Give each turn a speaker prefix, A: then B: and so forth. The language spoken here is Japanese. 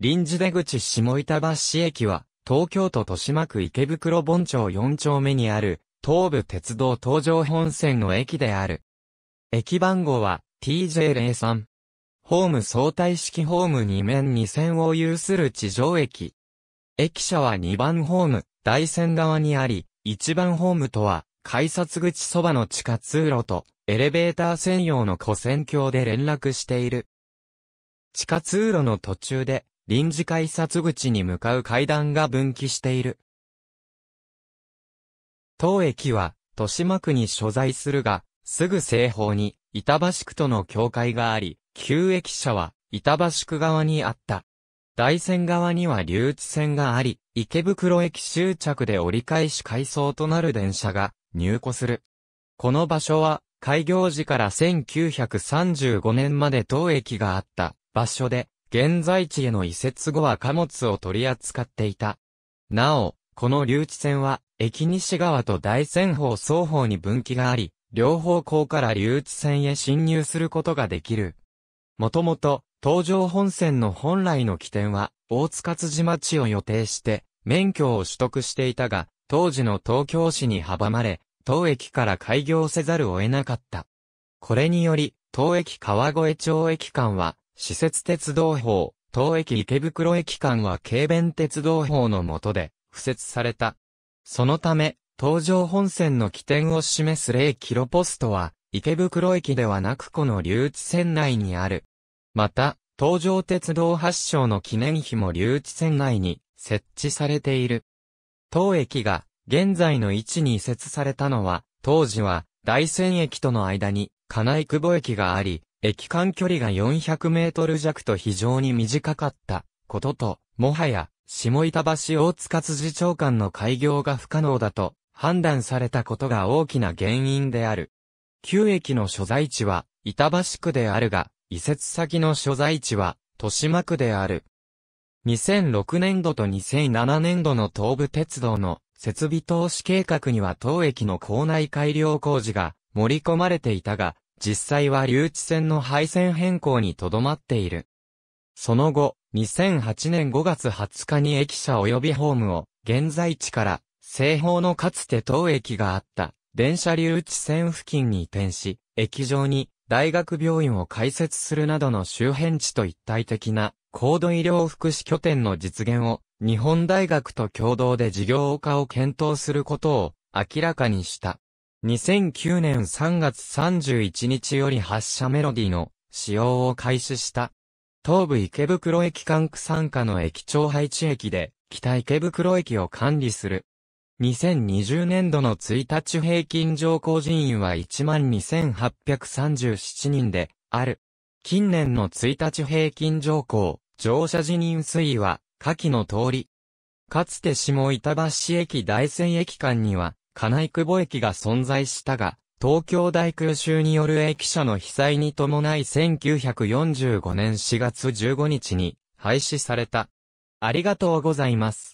A: 臨時出口下板橋駅は、東京都豊島区池袋本町4丁目にある、東武鉄道東上本線の駅である。駅番号は TJ03。ホーム相対式ホーム2面2線を有する地上駅。駅舎は2番ホーム、大線側にあり、1番ホームとは、改札口そばの地下通路と、エレベーター専用の古線橋で連絡している。地下通路の途中で、臨時改札口に向かう階段が分岐している。当駅は、豊島区に所在するが、すぐ西方に、板橋区との境界があり、旧駅舎は、板橋区側にあった。大線側には留置線があり、池袋駅終着で折り返し改装となる電車が入庫する。この場所は、開業時から1935年まで当駅があった場所で、現在地への移設後は貨物を取り扱っていた。なお、この留置線は、駅西側と大仙方双方に分岐があり、両方向から留置線へ進入することができる。もともと、東上本線の本来の起点は、大塚辻町を予定して、免許を取得していたが、当時の東京市に阻まれ、当駅から開業せざるを得なかった。これにより、当駅川越町駅間は、施設鉄道法、当駅池袋駅間は軽便鉄道法の下で、付設された。そのため、東上本線の起点を示す0キロポストは、池袋駅ではなくこの留置線内にある。また、東上鉄道発祥の記念碑も留置線内に設置されている。当駅が現在の位置に移設されたのは、当時は大仙駅との間に金井久保駅があり、駅間距離が400メートル弱と非常に短かったことと、もはや、下板橋大塚辻長官の開業が不可能だと判断されたことが大きな原因である。旧駅の所在地は板橋区であるが、移設先の所在地は豊島区である。2006年度と2007年度の東武鉄道の設備投資計画には当駅の構内改良工事が盛り込まれていたが、実際は留置線の配線変更にとどまっている。その後、2008年5月20日に駅舎及びホームを、現在地から、西方のかつて当駅があった、電車留置線付近に移転し、駅上に、大学病院を開設するなどの周辺地と一体的な、高度医療福祉拠点の実現を、日本大学と共同で事業化を検討することを、明らかにした。2009年3月31日より発車メロディの使用を開始した。東武池袋駅管区参加の駅長配置駅で、北池袋駅を管理する。2020年度の1日平均乗降人員は12,837人で、ある。近年の1日平均乗降、乗車人任推移は、下記の通り。かつて下板橋駅大仙駅間には、金井久保駅が存在したが、東京大空襲による駅舎の被災に伴い1945年4月15日に廃止された。ありがとうございます。